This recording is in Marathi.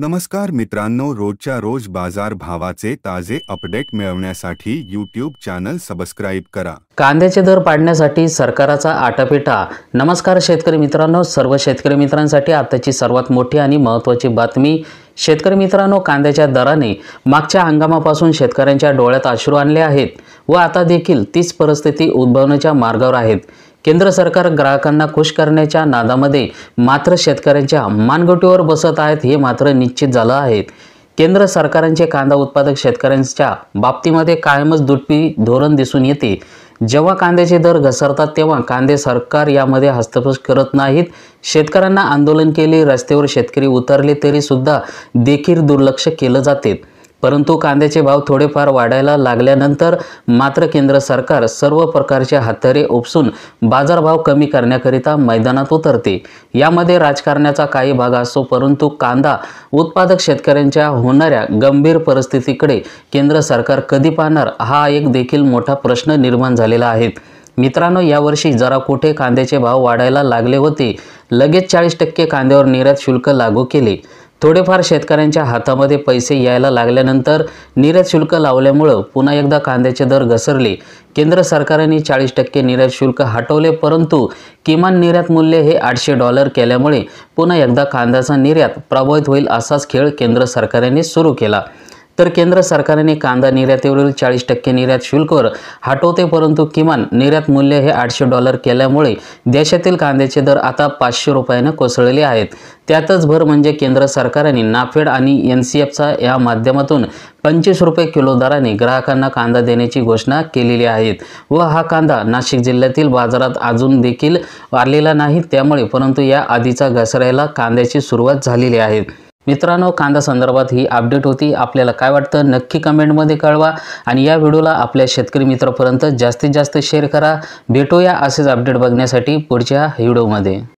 नमस्कार मित्रांनो रोजच्या रोज बाजार भावाचे ताजे अपडेट मिळवण्यासाठी यूट्यूब चॅनल सबस्क्राईब करा कांद्याचे दर पाडण्यासाठी सरकाराचा आटापिटा नमस्कार शेतकरी मित्रांनो सर्व शेतकरी मित्रांसाठी आताची सर्वात मोठी आणि महत्त्वाची बातमी शेतकरी मित्रांनो कांद्याच्या दराने मागच्या हंगामापासून शेतकऱ्यांच्या डोळ्यात अश्रू आणले आहेत व आता देखील तीच परिस्थिती उद्भवण्याच्या मार्गावर आहेत केंद्र सरकार ग्राहकांना खुश करण्याच्या नादामध्ये मात्र शेतकऱ्यांच्या मानगटीवर बसत आहेत हे मात्र निश्चित झालं आहे केंद्र सरकारांचे कांदा उत्पादक शेतकऱ्यांच्या बाबतीमध्ये कायमच दुटपी धोरण दिसून येते जेव्हा कांद्याचे दर घसरतात तेव्हा कांदे सरकार यामध्ये हस्तक्षेप करत नाहीत शेतकऱ्यांना आंदोलन केले रस्त्यावर शेतकरी उतरले तरी सुद्धा देखील दुर्लक्ष केलं जाते परंतु कांद्याचे भाव थोडेफार वाढायला लागल्यानंतर मात्र केंद्र सरकार सर्व प्रकारचे हातरे उपसून बाजारभाव कमी करण्याकरिता मैदानात उतरते यामध्ये राजकारणाचा काही भाग असतो परंतु कांदा उत्पादक शेतकऱ्यांच्या होणाऱ्या गंभीर परिस्थितीकडे केंद्र सरकार कधी पाहणार हा एक देखील मोठा प्रश्न निर्माण झालेला आहे मित्रांनो यावर्षी जरा कुठे कांद्याचे भाव वाढायला लागले होते लगेच चाळीस टक्के कांद्यावर निर्यात शुल्क लागू केले थोडेफार शेतकऱ्यांच्या हातामध्ये पैसे यायला लागल्यानंतर निर्यात शुल्क लावल्यामुळं पुन्हा एकदा कांद्याचे दर घसरले केंद्र सरकारने चाळीस टक्के निर्यात शुल्क हटवले परंतु किमान निर्यात मूल्य हे आठशे डॉलर केल्यामुळे पुन्हा एकदा कांद्याचा निर्यात प्रभावित होईल असाच खेळ केंद्र सरकारने सुरू केला तर केंद्र सरकारने कांदा निर्यातीवरील चाळीस टक्के निर्यात शुल्कवर हटवते परंतु किमान निर्यात मूल्य हे आठशे डॉलर केल्यामुळे देशातील कांद्याचे दर आता पाचशे रुपयानं कोसळले आहेत त्यातच भर म्हणजे केंद्र सरकारने नाफेड आणि एन सी एफचा या माध्यमातून पंचवीस रुपये किलो दराने ग्राहकांना कांदा देण्याची घोषणा केलेली आहे व हा कांदा नाशिक जिल्ह्यातील बाजारात अजून देखील आलेला नाही त्यामुळे परंतु या आधीचा घसरायला कांद्याची सुरुवात झालेली आहे मित्रांनो कांदा संदर्भात ही अपडेट होती आपल्याला काय वाटतं नक्की कमेंटमध्ये कळवा आणि या व्हिडिओला आपल्या शेतकरी मित्रापर्यंत जास्तीत जास्त शेअर करा भेटूया असेच अपडेट बघण्यासाठी पुढच्या व्हिडिओमध्ये